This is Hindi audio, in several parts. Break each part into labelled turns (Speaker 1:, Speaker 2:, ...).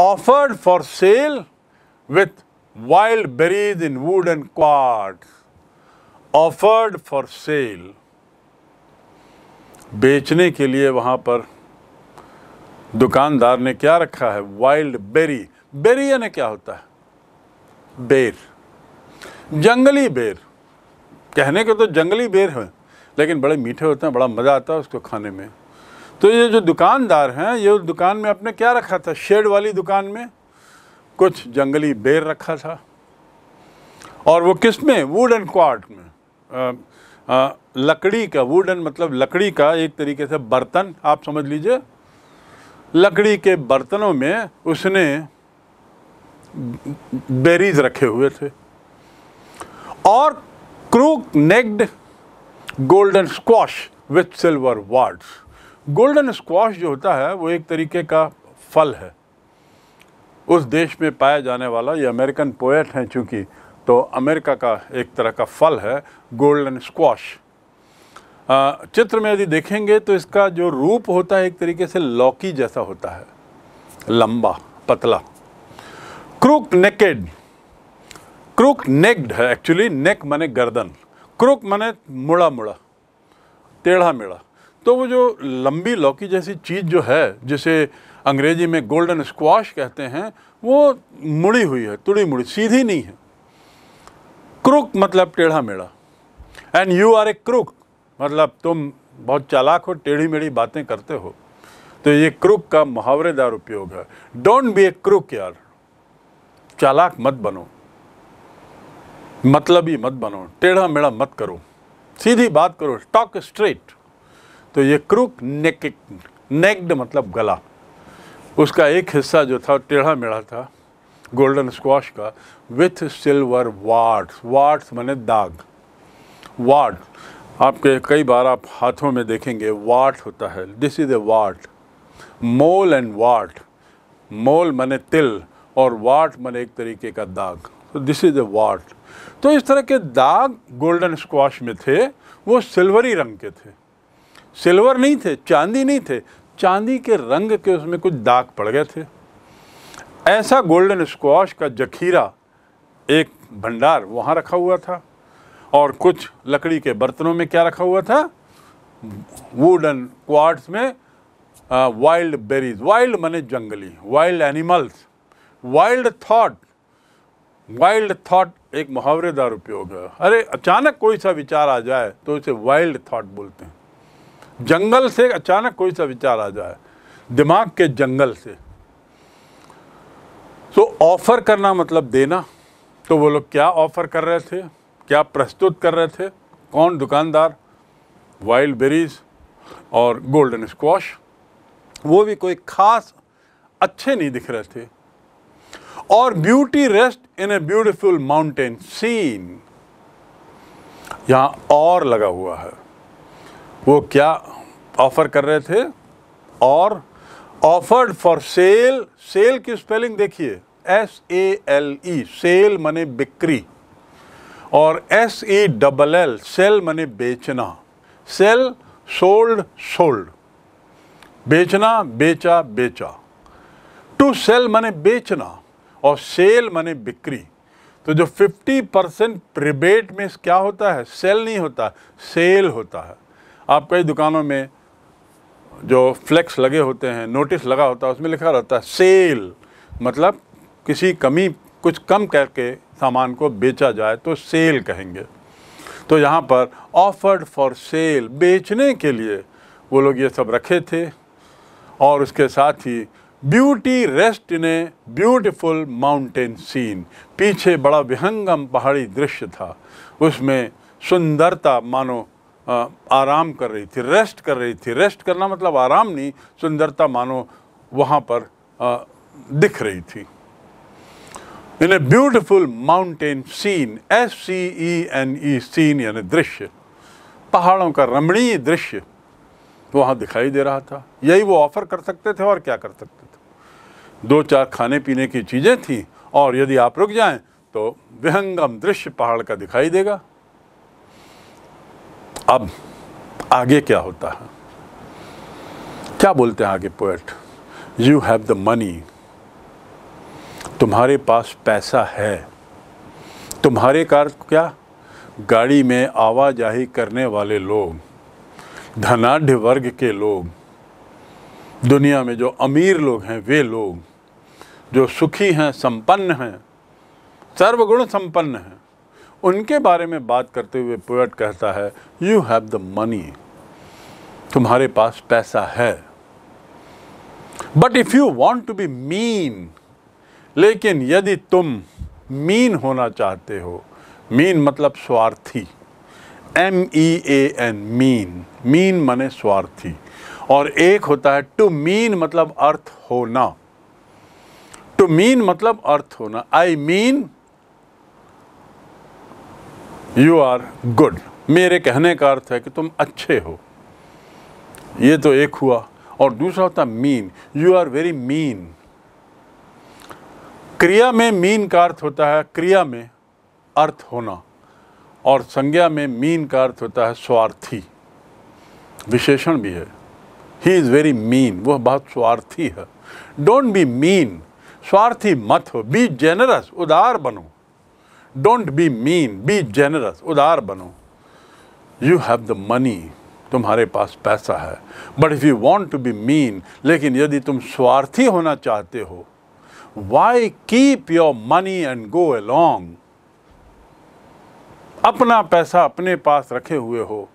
Speaker 1: offered for sale with wild berries in wooden quarts. Offered for sale. बेचने के लिए वहां पर दुकानदार ने क्या रखा है वाइल्ड बेरी बेरी यानी क्या होता है बेर जंगली बेर कहने के तो जंगली बेर है लेकिन बड़े मीठे होते हैं बड़ा मज़ा आता है उसको खाने में तो ये जो दुकानदार हैं ये दुकान में अपने क्या रखा था शेड वाली दुकान में कुछ जंगली बेर रखा था और वो किस में वुड एंड क्वार्ट में आ, आ, लकड़ी का वुड एंड मतलब लकड़ी का एक तरीके से बर्तन आप समझ लीजिए लकड़ी के बर्तनों में उसने बेरीज रखे हुए थे और crook necked golden squash with silver warts golden squash जो होता है वो एक तरीके का फल है उस देश में पाया जाने वाला ये अमेरिकन पोएट हैं चूँकि तो अमेरिका का एक तरह का फल है गोल्डन स्क्वाश चित्र में यदि देखेंगे तो इसका जो रूप होता है एक तरीके से लौकी जैसा होता है लंबा पतला क्रूक नेकेड क्रूक नेक्ड है एक्चुअली नेक माने गर्दन क्रूक माने मुड़ा मुड़ा टेढ़ा मेढ़ा तो वो जो लंबी लौकी जैसी चीज़ जो है जिसे अंग्रेजी में गोल्डन स्क्वाश कहते हैं वो मुड़ी हुई है तुड़ी मुड़ी सीधी नहीं है क्रुक मतलब टेढ़ा मेढ़ा and you are a crook मतलब तुम बहुत चालाक हो टेढ़ी मेढ़ी बातें करते हो तो ये क्रुक का मुहावरेदार उपयोग है डोंट बी ए क्रुक यार चालाक मत बनो मतलब ही मत बनो टेढ़ा मेढ़ा मत करो सीधी बात करो टॉक स्ट्रेट तो ये क्रूक नेक नेक्ड मतलब गला उसका एक हिस्सा जो था टेढ़ा मेढ़ा था गोल्डन स्क्वाश का विथ सिल्वर वार्ड्स वार्ड्स मैंने दाग वार्ड आपके कई बार आप हाथों में देखेंगे वाट होता है this is a wart mole and wart mole मैंने तिल और वाट मैंने एक तरीके का दाग तो दिस इज़ ए वाट तो इस तरह के दाग गोल्डन स्क्वाश में थे वो सिल्वरी रंग के थे सिल्वर नहीं थे चांदी नहीं थे चांदी के रंग के उसमें कुछ दाग पड़ गए थे ऐसा गोल्डन स्क्वाश का जखीरा एक भंडार वहाँ रखा हुआ था और कुछ लकड़ी के बर्तनों में क्या रखा हुआ था वुडन क्वार्ट्स में वाइल्ड बेरीज वाइल्ड मने जंगली wild animals wild thought wild thought एक मुहावरेदार उपयोग है अरे अचानक कोई सा विचार आ जाए तो इसे वाइल्ड थॉट बोलते हैं जंगल से अचानक कोई सा विचार आ जाए दिमाग के जंगल से तो ऑफ़र करना मतलब देना तो वो लोग क्या ऑफ़र कर रहे थे क्या प्रस्तुत कर रहे थे कौन दुकानदार वाइल्ड बेरीज और गोल्डन स्क्वाश वो भी कोई ख़ास अच्छे नहीं दिख रहे थे और beauty rest in a beautiful mountain scene यहाँ और लगा हुआ है वो क्या ऑफ़र कर रहे थे और ऑफर्ड फॉर सेल सेल की स्पेलिंग देखिए S A L E sale मने बिक्री और S E double L sell मने बेचना सेल सोल्ड सोल्ड बेचना बेचा बेचा टू सेल मने बेचना और सेल मने बिक्री तो जो 50 परसेंट रिबेट में क्या होता है सेल नहीं होता सेल होता है आप कई दुकानों में जो फ्लैक्स लगे होते हैं नोटिस लगा होता है उसमें लिखा रहता है सेल मतलब किसी कमी कुछ कम करके सामान को बेचा जाए तो सेल कहेंगे तो यहाँ पर ऑफर्ड फॉर सेल बेचने के लिए वो लोग ये सब रखे थे और उसके साथ ही beauty rest in a beautiful mountain scene पीछे बड़ा विहंगम पहाड़ी दृश्य था उसमें सुंदरता मानो आराम कर रही थी रेस्ट कर रही थी रेस्ट करना मतलब आराम नहीं सुंदरता मानो वहाँ पर आ, दिख रही थी in a beautiful mountain scene S C E N E scene यानी दृश्य पहाड़ों का रमणीय दृश्य वहाँ दिखाई दे रहा था यही वो ऑफ़र कर सकते थे और क्या कर सकते थे दो चार खाने पीने की चीज़ें थीं और यदि आप रुक जाएं तो विहंगम दृश्य पहाड़ का दिखाई देगा अब आगे क्या होता है क्या बोलते हैं आगे poet you have the money तुम्हारे पास पैसा है तुम्हारे कार क्या गाड़ी में आवाजाही करने वाले लोग धनाढ़ वर्ग के लोग दुनिया में जो अमीर लोग हैं वे लोग जो सुखी हैं संपन्न हैं सर्वगुण संपन्न हैं उनके बारे में बात करते हुए पोएट कहता है यू हैव द मनी तुम्हारे पास पैसा है but if you want to be mean लेकिन यदि तुम मीन होना चाहते हो मीन मतलब स्वार्थी M E A N mean mean मने स्वार्थी और एक होता है टू मीन मतलब अर्थ होना टू मीन मतलब अर्थ होना I mean you are good मेरे कहने का अर्थ है कि तुम अच्छे हो ये तो एक हुआ और दूसरा होता mean you are very mean क्रिया में मीन का अर्थ होता है क्रिया में अर्थ होना और संज्ञा में मीन का अर्थ होता है स्वार्थी विशेषण भी है ही इज़ वेरी मीन वह बहुत स्वार्थी है डोंट बी मीन स्वार्थी मत हो बी जेनरस उदार बनो don't be mean be generous उदार बनो यू हैव द मनी तुम्हारे पास पैसा है but if you want to be mean लेकिन यदि तुम स्वार्थी होना चाहते हो why keep your money and go along अपना पैसा अपने पास रखे हुए हो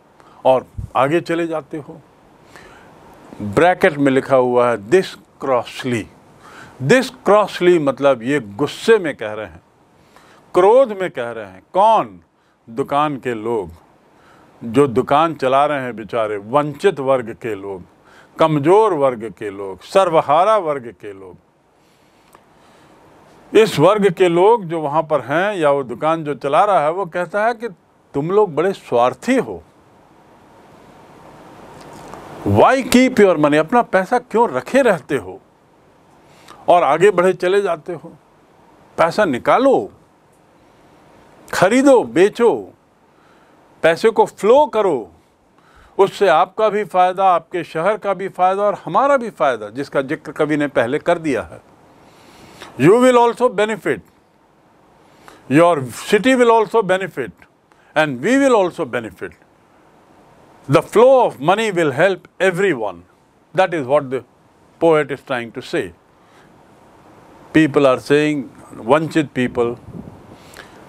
Speaker 1: और आगे चले जाते हो ब्रैकेट में लिखा हुआ है दिस क्रॉसली दिस क्रॉसली मतलब ये गुस्से में कह रहे हैं क्रोध में कह रहे हैं कौन दुकान के लोग जो दुकान चला रहे हैं बेचारे वंचित वर्ग के लोग कमज़ोर वर्ग के लोग सर्वहारा वर्ग के लोग इस वर्ग के लोग जो वहां पर हैं या वो दुकान जो चला रहा है वो कहता है कि तुम लोग बड़े स्वार्थी हो वाई कीप योर मनी अपना पैसा क्यों रखे रहते हो और आगे बढ़े चले जाते हो पैसा निकालो खरीदो बेचो पैसे को फ्लो करो उससे आपका भी फ़ायदा आपके शहर का भी फ़ायदा और हमारा भी फ़ायदा जिसका जिक्र कवि ने पहले कर दिया है you will also benefit your city will also benefit and we will also benefit the flow of money will help every one that is what the poet is trying to say people are saying वंचित people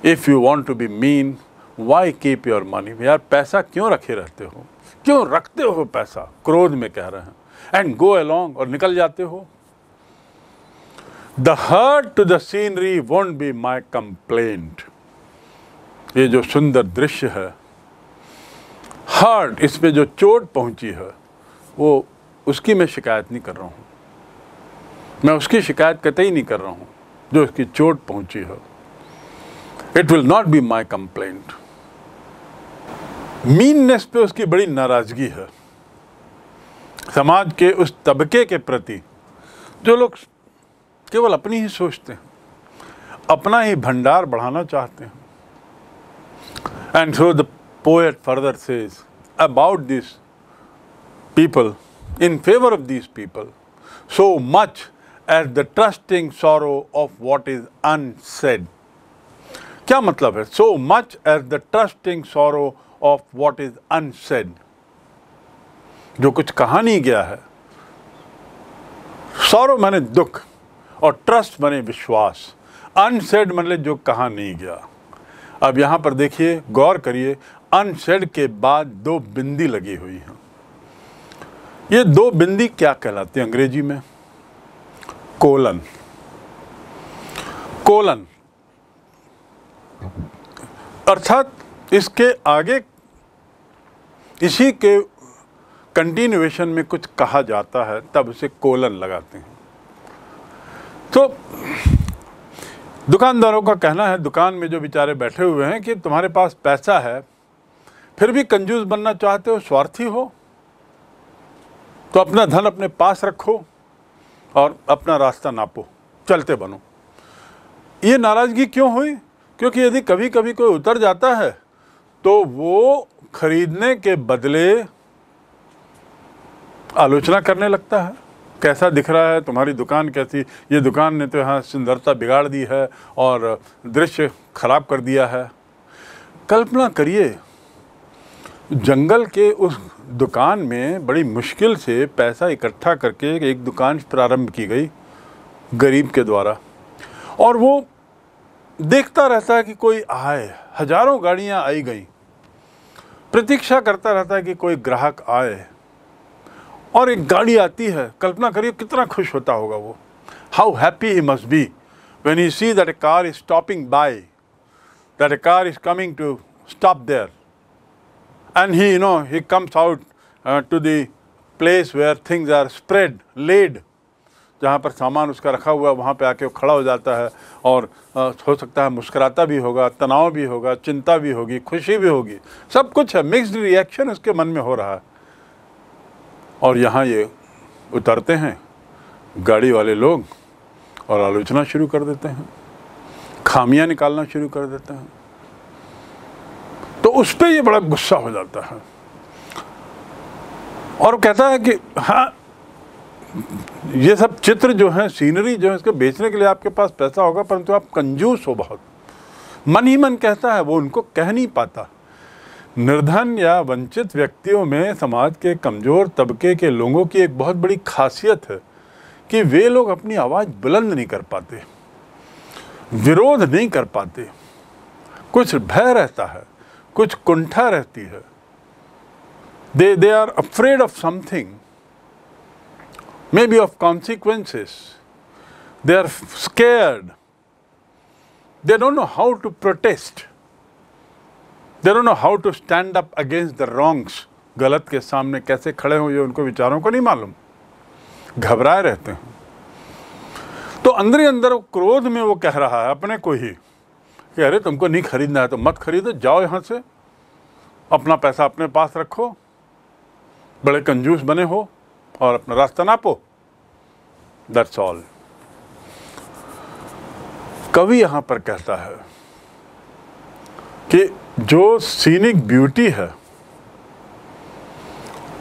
Speaker 1: if you want to be mean why keep your money यार पैसा क्यों रखे रहते हो क्यों रखते हो पैसा क्रोध में कह रहे हैं एंड गो अलोंग और निकल जाते हो the hurt to the scenery be my complaint ये जो सुंदर दृश्य है हर्ट इस पे जो चोट पहुंची है वो उसकी मैं शिकायत नहीं कर रहा हूँ मैं उसकी शिकायत कतई नहीं कर रहा हूँ जो उसकी चोट पहुंची है it will not be my complaint meanness पे उसकी बड़ी नाराज़गी है समाज के उस तबके के प्रति जो लोग केवल अपनी ही सोचते हैं अपना ही भंडार बढ़ाना चाहते हैं and so the poet further says about this people in favour of this people so much as the trusting sorrow of what is unsaid क्या मतलब है so much as the trusting sorrow of what is unsaid जो कुछ कहा नहीं गया है सौरव मैंने दुख और ट्रस्ट मैंने विश्वास अनसेड मतलब जो कहा नहीं गया अब यहां पर देखिए गौर करिए अनसेड के बाद दो बिंदी लगी हुई है ये दो बिंदी क्या कहलाती है अंग्रेजी में कोलन कोलन अर्थात इसके आगे इसी के कंटिन्यूएशन में कुछ कहा जाता है तब उसे कोलन लगाते हैं तो दुकानदारों का कहना है दुकान में जो बेचारे बैठे हुए हैं कि तुम्हारे पास पैसा है फिर भी कंजूस बनना चाहते हो स्वार्थी हो तो अपना धन अपने पास रखो और अपना रास्ता नापो चलते बनो ये नाराज़गी क्यों हुई क्योंकि यदि कभी कभी कोई उतर जाता है तो वो खरीदने के बदले आलोचना करने लगता है कैसा दिख रहा है तुम्हारी दुकान कैसी ये दुकान ने तो यहाँ सुंदरता बिगाड़ दी है और दृश्य खराब कर दिया है कल्पना करिए जंगल के उस दुकान में बड़ी मुश्किल से पैसा इकट्ठा करके एक दुकान प्रारंभ की गई गरीब के द्वारा और वो देखता रहता है कि कोई आए हजारों गाड़ियां आई गई प्रतीक्षा करता रहता है कि कोई ग्राहक आए और एक गाड़ी आती है कल्पना करिए कितना खुश होता होगा वो how happy he must be when you see that a car is stopping by that a car is coming to stop there and he you know he comes out to the place where things are spread laid जहाँ पर सामान उसका रखा हुआ है वहाँ पर आके वो खड़ा हो जाता है और हो सकता है मुस्कराता भी होगा तनाव भी होगा चिंता भी होगी खुशी भी होगी सब कुछ है मिक्स्ड रिएक्शन उसके मन में हो रहा है और यहाँ ये उतरते हैं गाड़ी वाले लोग और आलोचना शुरू कर देते हैं खामियाँ निकालना शुरू कर देते हैं तो उस पर ये बड़ा गुस्सा हो जाता है और कहता है कि हाँ ये सब चित्र जो हैं सीनरी जो है इसको बेचने के लिए आपके पास पैसा होगा परंतु आप कंजूस हो बहुत मन ही मन कहता है वो उनको कह नहीं पाता निर्धन या वंचित व्यक्तियों में समाज के कमज़ोर तबके के लोगों की एक बहुत बड़ी खासियत है कि वे लोग अपनी आवाज़ बुलंद नहीं कर पाते विरोध नहीं कर पाते कुछ भय रहता है कुछ कुंठा रहती है they they are afraid of something may be of consequences. They are scared. They don't know how to protest. They don't know how to stand up against the wrongs. गलत के सामने कैसे खड़े हों ये उनको विचारों को नहीं मालूम घबराए रहते हैं तो अंदर ही अंदर क्रोध में वो कह रहा है अपने को ही कि अरे तुमको नहीं खरीदना है तो मत खरीदो जाओ यहाँ से अपना पैसा अपने पास रखो बड़े कंजूस बने हो और अपना रास्ता नापो दैट्स ऑल कवि यहां पर कहता है कि जो सीनिक ब्यूटी है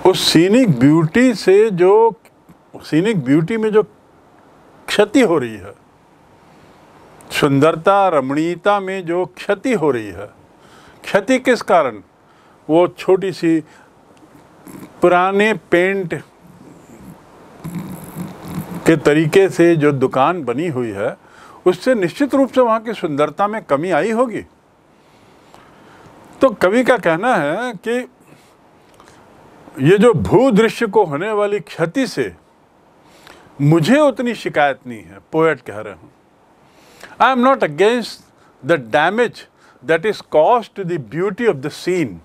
Speaker 1: उस सीनिक ब्यूटी से जो सीनिक ब्यूटी में जो क्षति हो रही है सुंदरता रमणीयता में जो क्षति हो रही है क्षति किस कारण वो छोटी सी पुराने पेंट के तरीके से जो दुकान बनी हुई है उससे निश्चित रूप से वहाँ की सुंदरता में कमी आई होगी तो कवि का कहना है कि ये जो भू दृश्य को होने वाली क्षति से मुझे उतनी शिकायत नहीं है पोएट कह रहे हूँ I am not against the damage that is cause to the beauty of the scene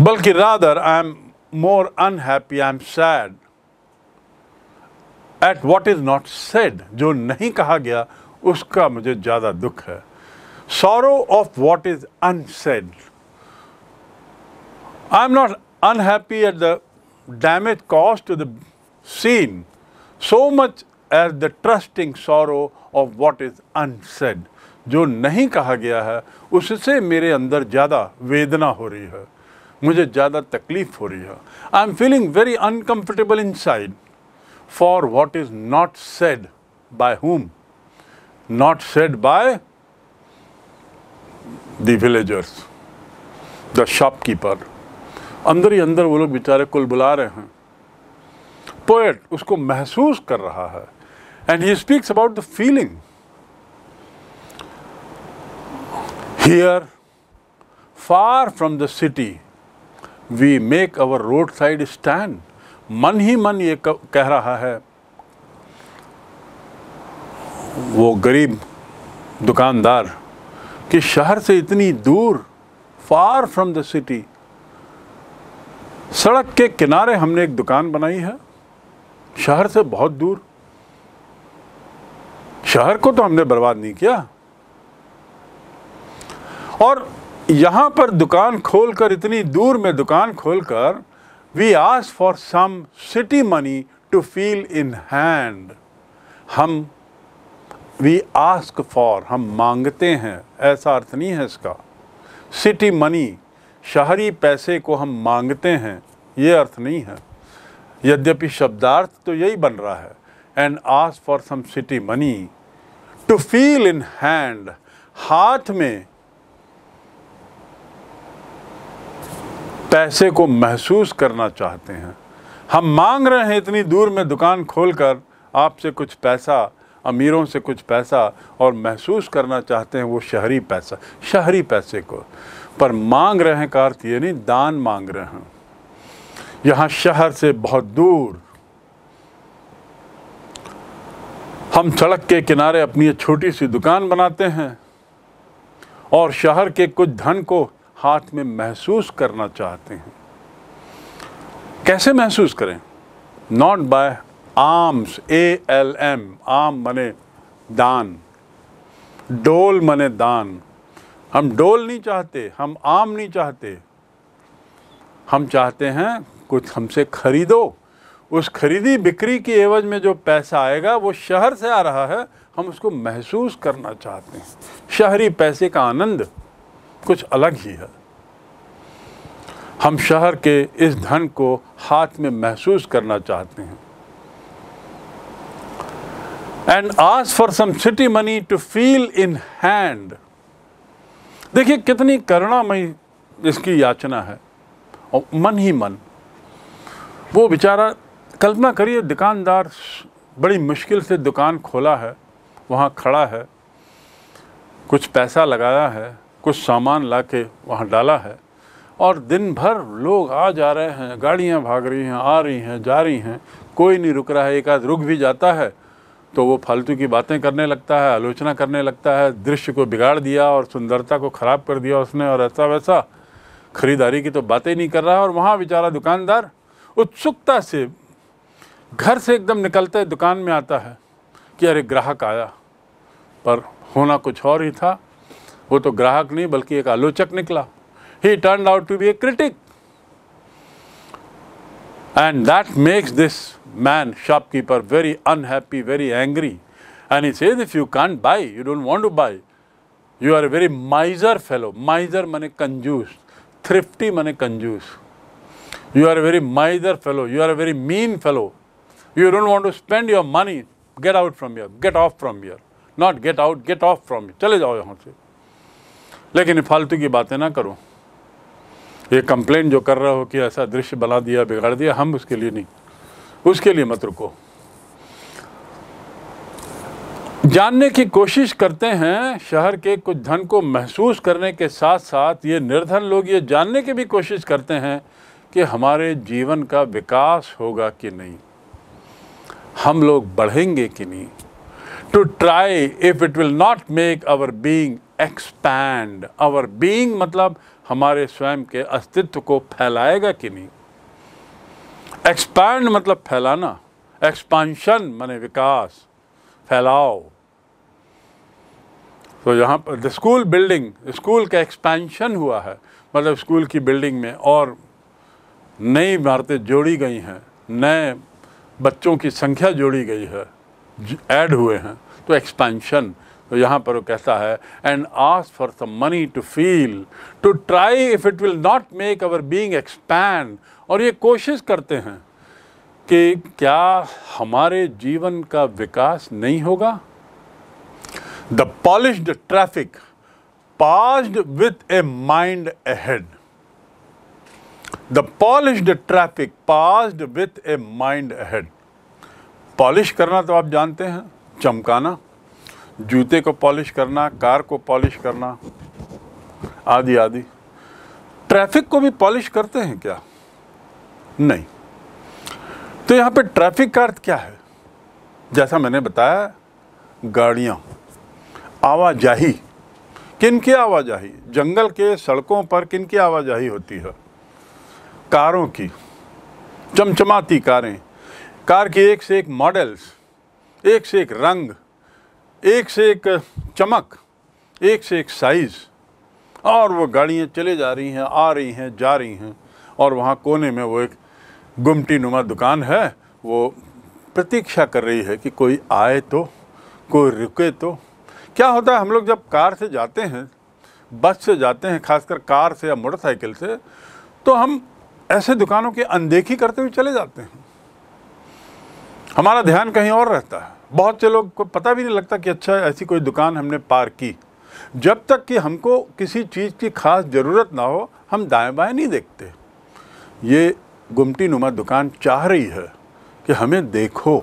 Speaker 1: बल्कि rather I am more unhappy, I'm sad at what is not said, जो नहीं कहा गया उसका मुझे ज़्यादा दुख है sorrow of what is unsaid. I'm not unhappy at the damage caused to the scene so much as the trusting sorrow of what is unsaid. जो नहीं कहा गया है उससे मेरे अंदर ज़्यादा वेदना हो रही है मुझे ज़्यादा तकलीफ़ हो रही है I am feeling very uncomfortable inside for what is not said by whom not said by the villagers the shopkeeper अंदर ही अंदर वो लोग बेचारे कुल बुला रहे हैं पोएट उसको महसूस कर रहा है and he speaks about the feeling here far from the city we make our roadside stand मन ही मन ये कह रहा है वो गरीब दुकानदार कि शहर से इतनी दूर फार फ्रॉम द सिटी सड़क के किनारे हमने एक दुकान बनाई है शहर से बहुत दूर शहर को तो हमने बर्बाद नहीं किया और यहाँ पर दुकान खोलकर इतनी दूर में दुकान खोलकर we ask for some city money to feel in hand हम वी आस्क फॉर हम मांगते हैं ऐसा अर्थ नहीं है इसका सिटी मनी शहरी पैसे को हम मांगते हैं ये अर्थ नहीं है यद्यपि शब्दार्थ तो यही बन रहा है and ask for some city money to feel in hand हाथ में पैसे को महसूस करना चाहते हैं हम मांग रहे हैं इतनी दूर में दुकान खोलकर आपसे कुछ पैसा अमीरों से कुछ पैसा और महसूस करना चाहते हैं वो शहरी पैसा शहरी पैसे को पर मांग रहे हैं का अर्थ ये नहीं दान मांग रहे हैं यहाँ शहर से बहुत दूर हम सड़क के किनारे अपनी एक छोटी सी दुकान बनाते हैं और शहर के कुछ धन को हाथ में महसूस करना चाहते हैं कैसे महसूस करें not by arms A L M आम मने दान डोल मने दान हम डोल नहीं चाहते हम आम नहीं चाहते हम चाहते हैं कुछ हमसे खरीदो उस खरीदी बिक्री की एवज में जो पैसा आएगा वो शहर से आ रहा है हम उसको महसूस करना चाहते हैं शहरी पैसे का आनंद कुछ अलग ही है हम शहर के इस धन को हाथ में महसूस करना चाहते हैं and ask for some city money to feel in hand देखिए कितनी करुणामयी इसकी याचना है और मन ही मन वो बेचारा कल्पना करिए दुकानदार बड़ी मुश्किल से दुकान खोला है वहाँ खड़ा है कुछ पैसा लगाया है कुछ सामान ला के वहाँ डाला है और दिन भर लोग आ जा रहे हैं गाड़ियाँ भाग रही हैं आ रही हैं जा रही हैं कोई नहीं रुक रहा है एक आध रुक भी जाता है तो वो फालतू की बातें करने लगता है आलोचना करने लगता है दृश्य को बिगाड़ दिया और सुंदरता को ख़राब कर दिया उसने और ऐसा वैसा खरीदारी की तो बातें नहीं कर रहा और वहाँ बेचारा दुकानदार उत्सुकता से घर से एकदम निकलते दुकान में आता है कि अरे ग्राहक आया पर होना कुछ और ही था वो तो ग्राहक नहीं बल्कि एक आलोचक निकला he turn out to be a critic and that makes this man shopkeeper very unhappy very angry and it says if you can buy you don't want to buy you are a very miser fellow miser मैने कंजूस थ्रिफ्टी मैने कंजूस you are a very miser fellow you are a very mean fellow you don't want to spend your money get out from your gate off from your not get out gate off from you चले जाओ यहाँ से लेकिन फालतू की बातें ना करो ये कंप्लेन जो कर रहा हो कि ऐसा दृश्य बना दिया बिगाड़ दिया हम उसके लिए नहीं उसके लिए मत रुको जानने की कोशिश करते हैं शहर के कुछ धन को महसूस करने के साथ साथ ये निर्धन लोग ये जानने की भी कोशिश करते हैं कि हमारे जीवन का विकास होगा कि नहीं हम लोग बढ़ेंगे कि नहीं to try if it will not make our being expand our being मतलब हमारे स्वयं के अस्तित्व को फैलाएगा कि नहीं एक्सपैंड मतलब फैलाना एक्सपांशन माने विकास फैलाओ तो यहाँ पर स्कूल बिल्डिंग स्कूल का एक्सपेंशन हुआ है मतलब स्कूल की बिल्डिंग में और नई इमारतें जोड़ी गई हैं नए बच्चों की संख्या जोड़ी गई है ऐड हुए हैं तो एक्सपेंशन तो यहाँ पर वो कहता है and ask for some money to feel to try if it will not make our being expand और ये कोशिश करते हैं कि क्या हमारे जीवन का विकास नहीं होगा the polish traffic passed with a mind head the polish traffic passed with a mind head polish करना तो आप जानते हैं चमकाना जूते को पॉलिश करना कार को पॉलिश करना आदि आदि ट्रैफिक को भी पॉलिश करते हैं क्या नहीं तो यहाँ पे ट्रैफिक का अर्थ क्या है जैसा मैंने बताया गाड़ियाँ आवाजाही किन की आवाजाही जंगल के सड़कों पर किन की आवाजाही होती है कारों की चमचमाती कारें कार के एक से एक मॉडल्स एक से एक रंग एक से एक चमक एक से एक साइज़ और वो गाड़ियाँ चले जा रही हैं आ रही हैं जा रही हैं और वहाँ कोने में वो एक गुमटी नुमा दुकान है वो प्रतीक्षा कर रही है कि कोई आए तो कोई रुके तो क्या होता है हम लोग जब कार से जाते हैं बस से जाते हैं खासकर कार से या मोटरसाइकिल से तो हम ऐसे दुकानों की अनदेखी करते हुए चले जाते हैं हमारा ध्यान कहीं और रहता है बहुत से लोग को पता भी नहीं लगता कि अच्छा ऐसी कोई दुकान हमने पार की जब तक कि हमको किसी चीज़ की खास ज़रूरत ना हो हम दाएं बाएं नहीं देखते ये गुमटी नुमा दुकान चाह रही है कि हमें देखो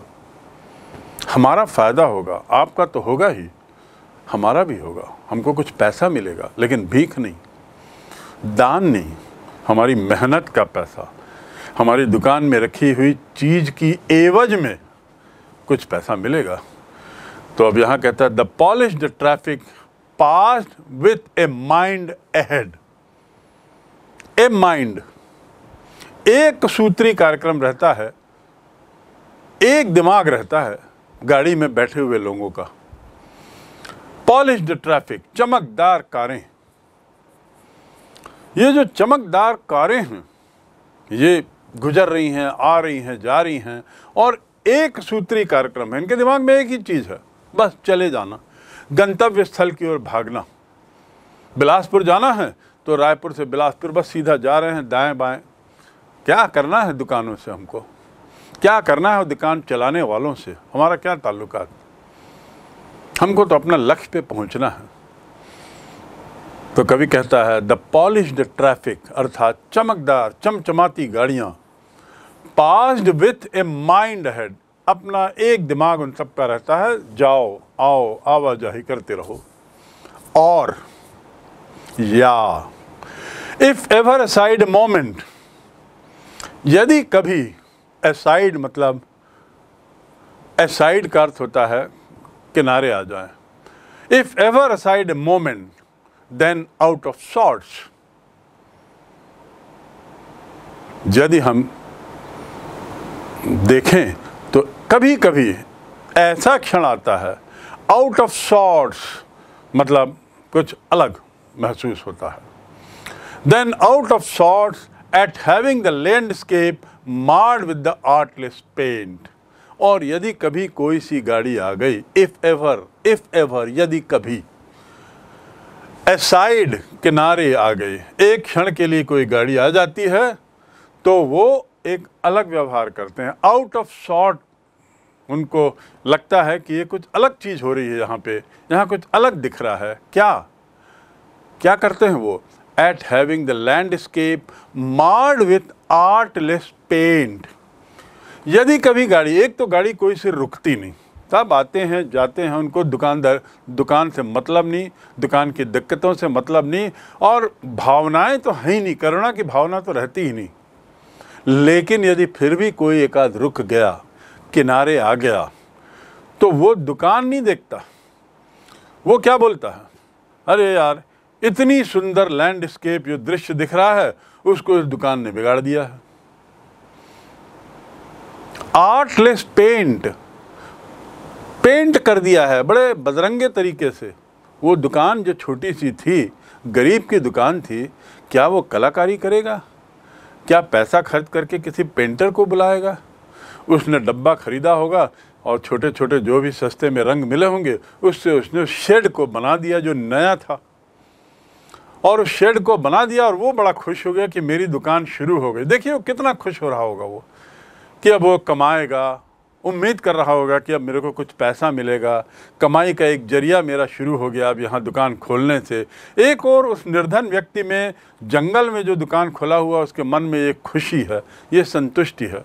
Speaker 1: हमारा फ़ायदा होगा आपका तो होगा ही हमारा भी होगा हमको कुछ पैसा मिलेगा लेकिन भीख नहीं दान नहीं हमारी मेहनत का पैसा हमारी दुकान में रखी हुई चीज़ की एवज में कुछ पैसा मिलेगा तो अब यहाँ कहता है the polish the traffic pass with a mind ahead a mind एक सूत्री कार्यक्रम रहता है एक दिमाग रहता है गाड़ी में बैठे हुए लोगों का पॉलिश द ट्रैफिक चमकदार कारें ये जो चमकदार कारें हैं ये गुजर रही हैं आ रही हैं जा रही हैं और एक सूत्री कार्यक्रम है इनके दिमाग में एक ही चीज़ है बस चले जाना गंतव्य स्थल की ओर भागना बिलासपुर जाना है तो रायपुर से बिलासपुर बस सीधा जा रहे हैं दाएं बाएं क्या करना है दुकानों से हमको क्या करना है दुकान चलाने वालों से हमारा क्या ताल्लुकात हमको तो अपना लक्ष्य पे पहुंचना है तो कभी कहता है द पॉलिश ट्रैफिक अर्थात चमकदार चमचमाती गाड़ियाँ passed with a mind head अपना एक दिमाग उन सबका रहता है जाओ आओ आवाजाही करते रहो और या इफ एवर असाइड मोमेंट यदि कभी असाइड मतलब असाइड का अर्थ होता है किनारे आ जाए if ever aside moment then out of sorts यदि हम देखें तो कभी कभी ऐसा क्षण आता है आउट ऑफ शॉर्ट्स मतलब कुछ अलग महसूस होता है then out of sorts at having the landscape marred with the artless paint और यदि कभी कोई सी गाड़ी आ गई इफ़ एवर इफ़ एवर यदि कभी साइड किनारे आ गए एक क्षण के लिए कोई गाड़ी आ जाती है तो वो एक अलग व्यवहार करते हैं आउट ऑफ शॉर्ट उनको लगता है कि ये कुछ अलग चीज़ हो रही है यहाँ पे यहाँ कुछ अलग दिख रहा है क्या क्या करते हैं वो at having the landscape marred with artless paint यदि कभी गाड़ी एक तो गाड़ी कोई से रुकती नहीं तब आते हैं जाते हैं उनको दुकानदार दुकान से मतलब नहीं दुकान की दिक्कतों से मतलब नहीं और भावनाएं तो है ही नहीं करुणा की भावना तो रहती ही नहीं लेकिन यदि फिर भी कोई एक आध रुक गया किनारे आ गया तो वो दुकान नहीं देखता वो क्या बोलता है अरे यार इतनी सुंदर लैंडस्केप जो दृश्य दिख रहा है उसको इस दुकान ने बिगाड़ दिया है आर्टलेस पेंट पेंट कर दिया है बड़े बदरंगे तरीके से वो दुकान जो छोटी सी थी गरीब की दुकान थी क्या वो कलाकारी करेगा क्या पैसा खर्च करके किसी पेंटर को बुलाएगा उसने डब्बा खरीदा होगा और छोटे छोटे जो भी सस्ते में रंग मिले होंगे उससे उसने शेड को बना दिया जो नया था और उस शेड को बना दिया और वो बड़ा खुश हो गया कि मेरी दुकान शुरू हो गई देखिए वो कितना खुश हो रहा होगा वो कि अब वो कमाएगा उम्मीद कर रहा होगा कि अब मेरे को कुछ पैसा मिलेगा कमाई का एक जरिया मेरा शुरू हो गया अब यहाँ दुकान खोलने से एक और उस निर्धन व्यक्ति में जंगल में जो दुकान खोला हुआ उसके मन में एक खुशी है ये संतुष्टि है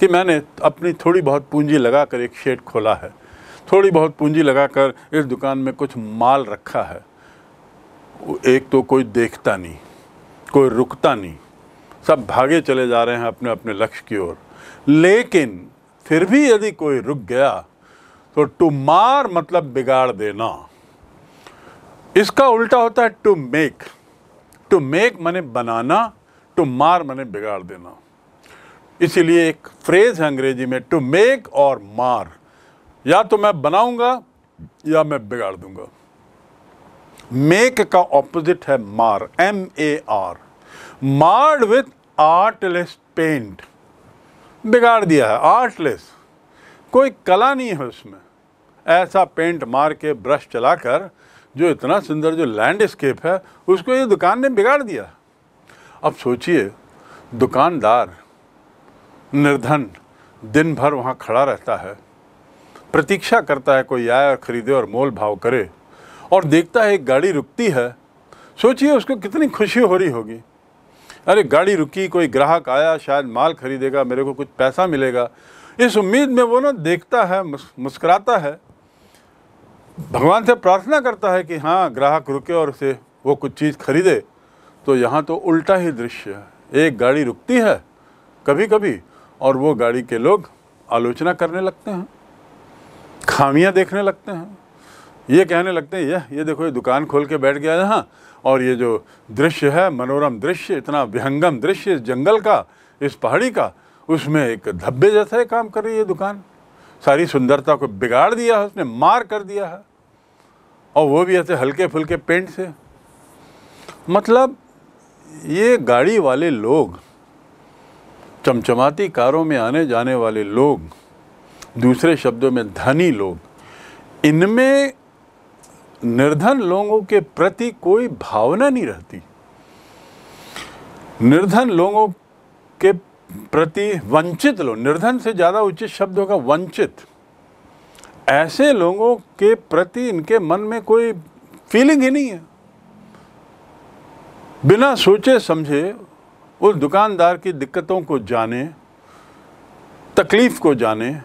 Speaker 1: कि मैंने अपनी थोड़ी बहुत पूंजी लगा कर एक शेड खोला है थोड़ी बहुत पूंजी लगा कर इस दुकान में कुछ माल रखा है एक तो कोई देखता नहीं कोई रुकता नहीं सब भागे चले जा रहे हैं अपने अपने लक्ष्य की ओर लेकिन फिर भी यदि कोई रुक गया तो टू मार मतलब बिगाड़ देना इसका उल्टा होता है टू मेक टू मेक मैने बनाना टू मार मैने बिगाड़ देना इसीलिए एक फ्रेज है अंग्रेजी में टू मेक और मार या तो मैं बनाऊंगा या मैं बिगाड़ दूंगा मेक का ऑपोजिट है mar M A R marred with artless paint बिगाड़ दिया है आर्टलेस कोई कला नहीं है उसमें ऐसा पेंट मार के ब्रश चलाकर जो इतना सुंदर जो लैंडस्केप है उसको ये दुकान ने बिगाड़ दिया अब सोचिए दुकानदार निर्धन दिन भर वहाँ खड़ा रहता है प्रतीक्षा करता है कोई आए और ख़रीदे और मोल भाव करे और देखता है एक गाड़ी रुकती है सोचिए उसको कितनी खुशी हो रही होगी अरे गाड़ी रुकी कोई ग्राहक आया शायद माल खरीदेगा मेरे को कुछ पैसा मिलेगा इस उम्मीद में वो ना देखता है मुस्कराता है भगवान से प्रार्थना करता है कि हाँ ग्राहक रुके और उसे वो कुछ चीज़ खरीदे तो यहाँ तो उल्टा ही दृश्य है एक गाड़ी रुकती है कभी कभी और वो गाड़ी के लोग आलोचना करने लगते हैं खामियां देखने लगते हैं ये कहने लगते हैं ये ये देखो ये दुकान खोल के बैठ गया हाँ और ये जो दृश्य है मनोरम दृश्य इतना विहंगम दृश्य इस जंगल का इस पहाड़ी का उसमें एक धब्बे जैसा ही काम कर रही है दुकान सारी सुंदरता को बिगाड़ दिया है उसने मार कर दिया है और वो भी ऐसे हल्के फुल्के पेंट से मतलब ये गाड़ी वाले लोग चमचमाती कारों में आने जाने वाले लोग दूसरे शब्दों में धनी लोग इनमें निर्धन लोगों के प्रति कोई भावना नहीं रहती निर्धन लोगों के प्रति वंचित लोग निर्धन से ज़्यादा उचित शब्द होगा वंचित ऐसे लोगों के प्रति इनके मन में कोई फीलिंग ही नहीं है बिना सोचे समझे उस दुकानदार की दिक्कतों को जाने तकलीफ़ को जाने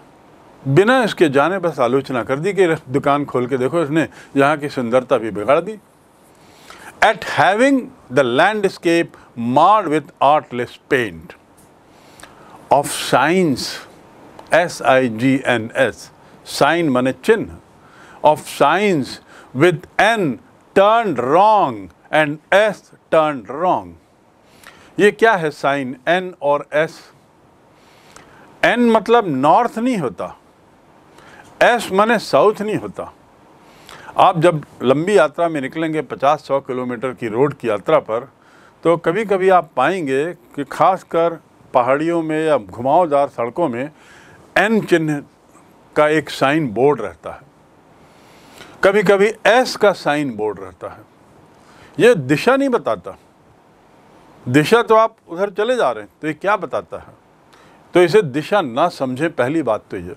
Speaker 1: बिना इसके जाने बस आलोचना कर दी कि दुकान खोल के देखो इसने यहाँ की सुंदरता भी बिगाड़ दी at having the landscape marred with artless paint of signs S I G N S sign मने चिन्ह of signs with N turn wrong and S turn wrong ये क्या है साइन एन और एस एन मतलब नॉर्थ नहीं होता एस माने साउथ नहीं होता आप जब लंबी यात्रा में निकलेंगे 50-100 किलोमीटर की रोड की यात्रा पर तो कभी कभी आप पाएंगे कि खासकर पहाड़ियों में या घुमावदार सड़कों में एन चिन्ह का एक साइन बोर्ड रहता है कभी कभी एस का साइन बोर्ड रहता है ये दिशा नहीं बताता दिशा तो आप उधर चले जा रहे हैं तो ये क्या बताता है तो इसे दिशा ना समझे पहली बात तो ये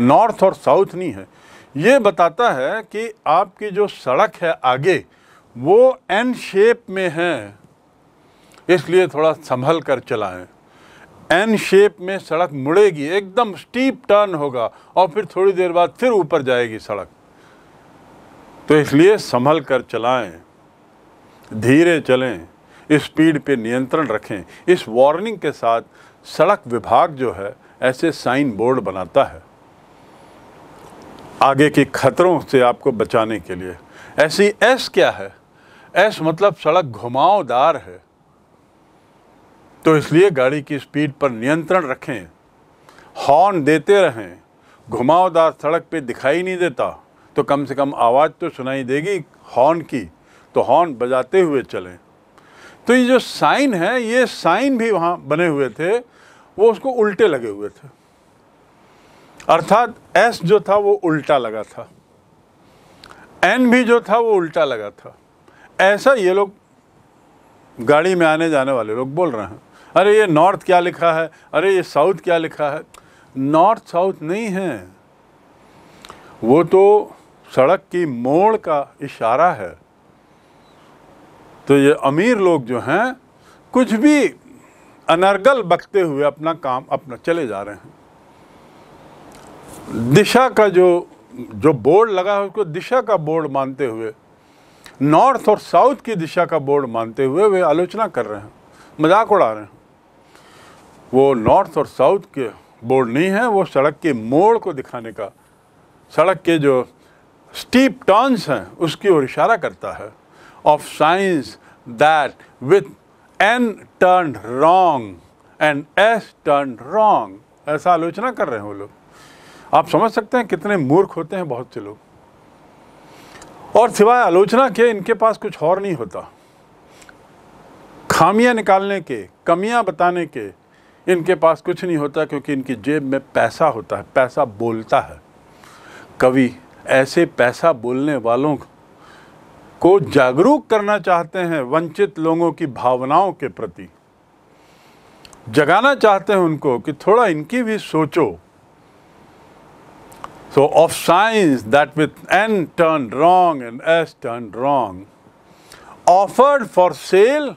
Speaker 1: नॉर्थ और साउथ नहीं है ये बताता है कि आपकी जो सड़क है आगे वो एन शेप में है इसलिए थोड़ा संभल कर चलाएं एन शेप में सड़क मुड़ेगी एकदम स्टीप टर्न होगा और फिर थोड़ी देर बाद फिर ऊपर जाएगी सड़क तो इसलिए संभल कर चलाएं धीरे चलें स्पीड पे नियंत्रण रखें इस वार्निंग के साथ सड़क विभाग जो है ऐसे साइन बोर्ड बनाता है आगे के ख़तरों से आपको बचाने के लिए ऐसी एस क्या है एस मतलब सड़क घुमावदार है तो इसलिए गाड़ी की स्पीड पर नियंत्रण रखें हॉर्न देते रहें घुमावदार सड़क पे दिखाई नहीं देता तो कम से कम आवाज़ तो सुनाई देगी हॉर्न की तो हॉर्न बजाते हुए चलें तो ये जो साइन है ये साइन भी वहाँ बने हुए थे वो उसको उल्टे लगे हुए थे अर्थात एस जो था वो उल्टा लगा था एन भी जो था वो उल्टा लगा था ऐसा ये लोग गाड़ी में आने जाने वाले लोग बोल रहे हैं अरे ये नॉर्थ क्या लिखा है अरे ये साउथ क्या लिखा है नॉर्थ साउथ नहीं है वो तो सड़क की मोड़ का इशारा है तो ये अमीर लोग जो हैं कुछ भी अनर्गल बकते हुए अपना काम अपना चले जा रहे हैं दिशा का जो जो बोर्ड लगा है उसको दिशा का बोर्ड मानते हुए नॉर्थ और साउथ की दिशा का बोर्ड मानते हुए वे आलोचना कर रहे हैं मजाक उड़ा रहे हैं वो नॉर्थ और साउथ के बोर्ड नहीं है वो सड़क के मोड़ को दिखाने का सड़क के जो स्टीप टर्न्स हैं उसकी ओर इशारा करता है of signs that with N turn wrong and S turn wrong ऐसा आलोचना कर रहे हैं वो लोग आप समझ सकते हैं कितने मूर्ख होते हैं बहुत से लोग और सिवाय आलोचना के इनके पास कुछ और नहीं होता खामियां निकालने के कमियां बताने के इनके पास कुछ नहीं होता क्योंकि इनकी जेब में पैसा होता है पैसा बोलता है कवि ऐसे पैसा बोलने वालों को जागरूक करना चाहते हैं वंचित लोगों की भावनाओं के प्रति जगाना चाहते हैं उनको कि थोड़ा इनकी भी सोचो So of science that with N turned wrong and S turned wrong, offered for sale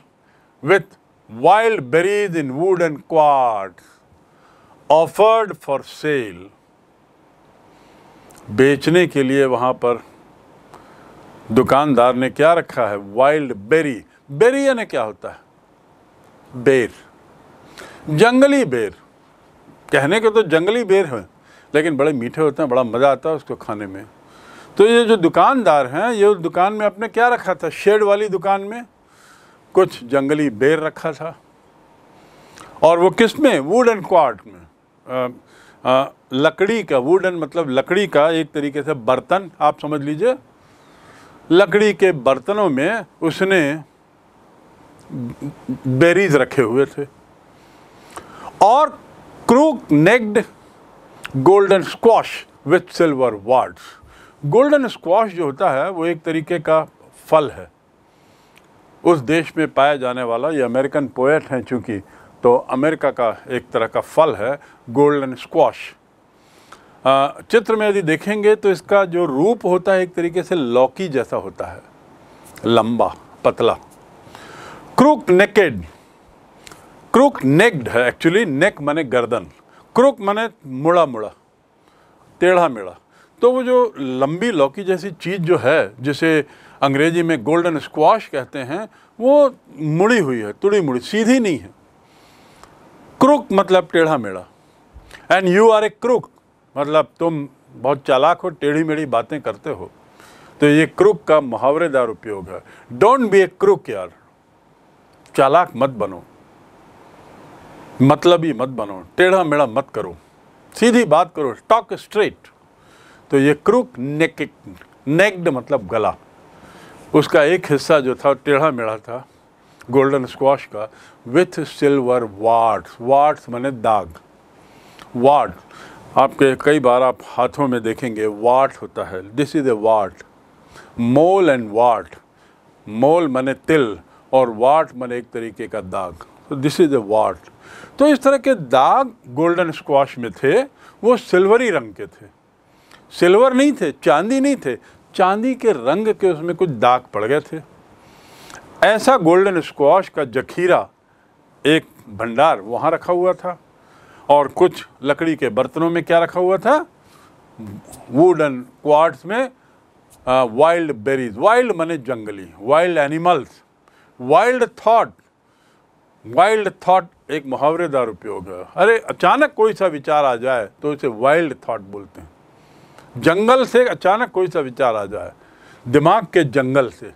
Speaker 1: with wild berries in wood and quartz, offered for sale, बेचने के लिए वहाँ पर दुकानदार ने क्या रखा है वाइल्ड बेरी बेरी यानी क्या होता है बेर जंगली बेर कहने के तो जंगली बेर है लेकिन बड़े मीठे होते हैं बड़ा मज़ा आता है उसको खाने में तो ये जो दुकानदार हैं ये दुकान में आपने क्या रखा था शेड वाली दुकान में कुछ जंगली बेर रखा था और वो किस में वुड एंड क्वार्ट में आ, आ, लकड़ी का वुड एंड मतलब लकड़ी का एक तरीके से बर्तन आप समझ लीजिए लकड़ी के बर्तनों में उसने बेरीज रखे हुए थे और crook necked golden squash with silver warts golden squash जो होता है वो एक तरीके का फल है उस देश में पाया जाने वाला ये अमेरिकन पोएट हैं चूँकि तो अमेरिका का एक तरह का फल है गोल्डन स्क्वाश चित्र में यदि देखेंगे तो इसका जो रूप होता है एक तरीके से लौकी जैसा होता है लंबा पतला क्रूक नेकेड क्रूक नेक्ड है एक्चुअली नेक माने गर्दन क्रुक माने मुड़ा मुड़ा टेढ़ा मेढ़ा तो वो जो लंबी लौकी जैसी चीज़ जो है जिसे अंग्रेजी में गोल्डन स्क्वाश कहते हैं वो मुड़ी हुई है तुड़ी मुड़ी सीधी नहीं है क्रुक मतलब टेढ़ा मेढ़ा and you are a crook मतलब तुम बहुत चालाक हो टेढ़ी मेढ़ी बातें करते हो तो ये क्रुक का मुहावरेदार उपयोग है डोंट बी ए क्रुक यार चालाक मत बनो मतलब ही मत बनो टेढ़ा मेढ़ा मत करो सीधी बात करो टॉक स्ट्रेट तो ये क्रूक नेक नेक्ड मतलब गला उसका एक हिस्सा जो था टेढ़ा मेढ़ा था गोल्डन स्क्वाश का विथ सिल्वर वार्ड्स वार्ड्स माने दाग वार्ड आपके कई बार आप हाथों में देखेंगे वाट होता है this is a wart mole and wart mole माने तिल और वाट माने एक तरीके का दाग दिस इज़ ए वाट तो इस तरह के दाग गोल्डन स्क्वाश में थे वो सिल्वरी रंग के थे सिल्वर नहीं थे चांदी नहीं थे चांदी के रंग के उसमें कुछ दाग पड़ गए थे ऐसा गोल्डन स्क्वाश का जखीरा एक भंडार वहाँ रखा हुआ था और कुछ लकड़ी के बर्तनों में क्या रखा हुआ था वुडन क्वार्ट्स में वाइल्ड बेरीज वाइल्ड माने जंगली wild animals wild thought wild thought एक मुहावरेदार उपयोग है अरे अचानक कोई सा विचार आ जाए तो इसे वाइल्ड थॉट बोलते हैं जंगल से अचानक कोई सा विचार आ जाए दिमाग के जंगल से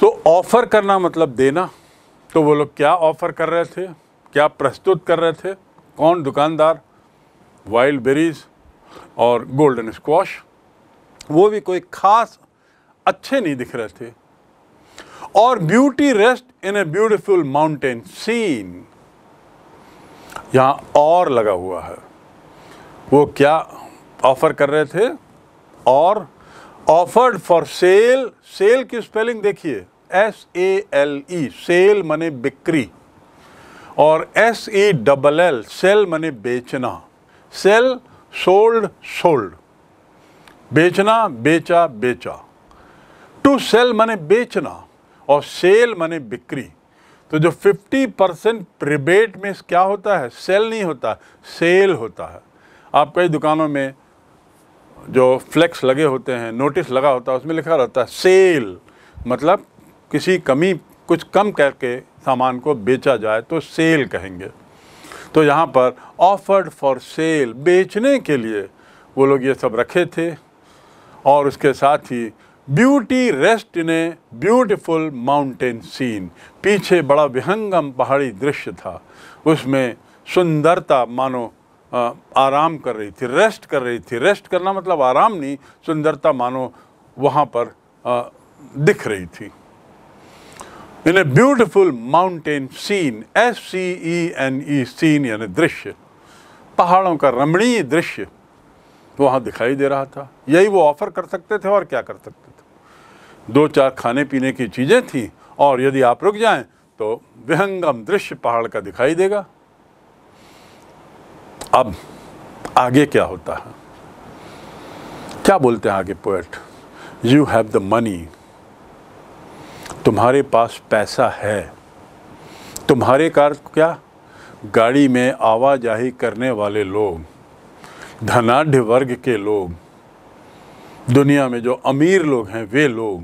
Speaker 1: तो ऑफ़र करना मतलब देना तो वो लोग क्या ऑफ़र कर रहे थे क्या प्रस्तुत कर रहे थे कौन दुकानदार वाइल्ड बेरीज और गोल्डन स्क्वाश वो भी कोई ख़ास अच्छे नहीं दिख रहे थे और beauty rest in a beautiful mountain scene यहां और लगा हुआ है वो क्या ऑफ़र कर रहे थे और ऑफर्ड फॉर सेल सेल की स्पेलिंग देखिए S A L E sale मने बिक्री और S E double L sell मने बेचना सेल सोल्ड सोल्ड बेचना बेचा बेचा टू सेल मने बेचना और सेल माने बिक्री तो जो 50 परसेंट रिबेट में क्या होता है सेल नहीं होता सेल होता है आप कई दुकानों में जो फ्लेक्स लगे होते हैं नोटिस लगा होता है उसमें लिखा रहता है सेल मतलब किसी कमी कुछ कम करके सामान को बेचा जाए तो सेल कहेंगे तो यहाँ पर ऑफर्ड फॉर सेल बेचने के लिए वो लोग ये सब रखे थे और उसके साथ ही beauty rest in a beautiful mountain scene पीछे बड़ा विहंगम पहाड़ी दृश्य था उसमें सुंदरता मानो आराम कर रही थी रेस्ट कर रही थी रेस्ट करना मतलब आराम नहीं सुंदरता मानो वहाँ पर दिख रही थी in a beautiful mountain scene S C E N E scene यानी दृश्य पहाड़ों का रमणीय दृश्य वहाँ दिखाई दे रहा था यही वो ऑफ़र कर सकते थे और क्या कर सकते दो चार खाने पीने की चीज़ें थी और यदि आप रुक जाएं तो विहंगम दृश्य पहाड़ का दिखाई देगा अब आगे क्या होता है क्या बोलते हैं आगे poet you have the money तुम्हारे पास पैसा है तुम्हारे कार क्या गाड़ी में आवाजाही करने वाले लोग धनाढ़ वर्ग के लोग दुनिया में जो अमीर लोग हैं वे लोग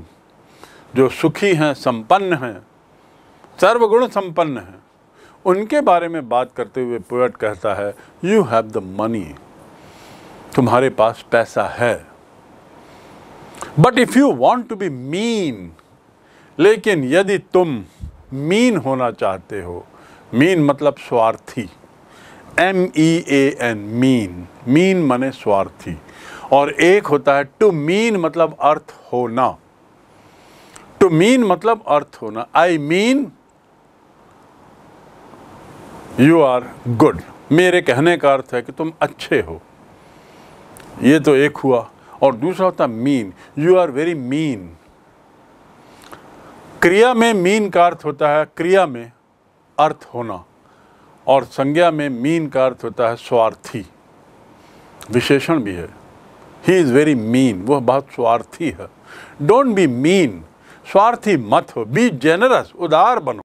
Speaker 1: जो सुखी हैं संपन्न हैं सर्वगुण संपन्न हैं उनके बारे में बात करते हुए पोएट कहता है यू हैव द मनी तुम्हारे पास पैसा है but if you want to be mean लेकिन यदि तुम मीन होना चाहते हो मीन मतलब स्वार्थी M E A N mean mean मने स्वार्थी और एक होता है टू मीन मतलब अर्थ होना टू मीन मतलब अर्थ होना I mean you are good मेरे कहने का अर्थ है कि तुम अच्छे हो ये तो एक हुआ और दूसरा होता mean you are very mean क्रिया में मीन का अर्थ होता है क्रिया में अर्थ होना और संज्ञा में मीन का अर्थ होता है स्वार्थी विशेषण भी है ही इज़ वेरी मीन वह बहुत स्वार्थी है डोंट बी मीन स्वार्थी मत हो बी जेनरस उदार बनो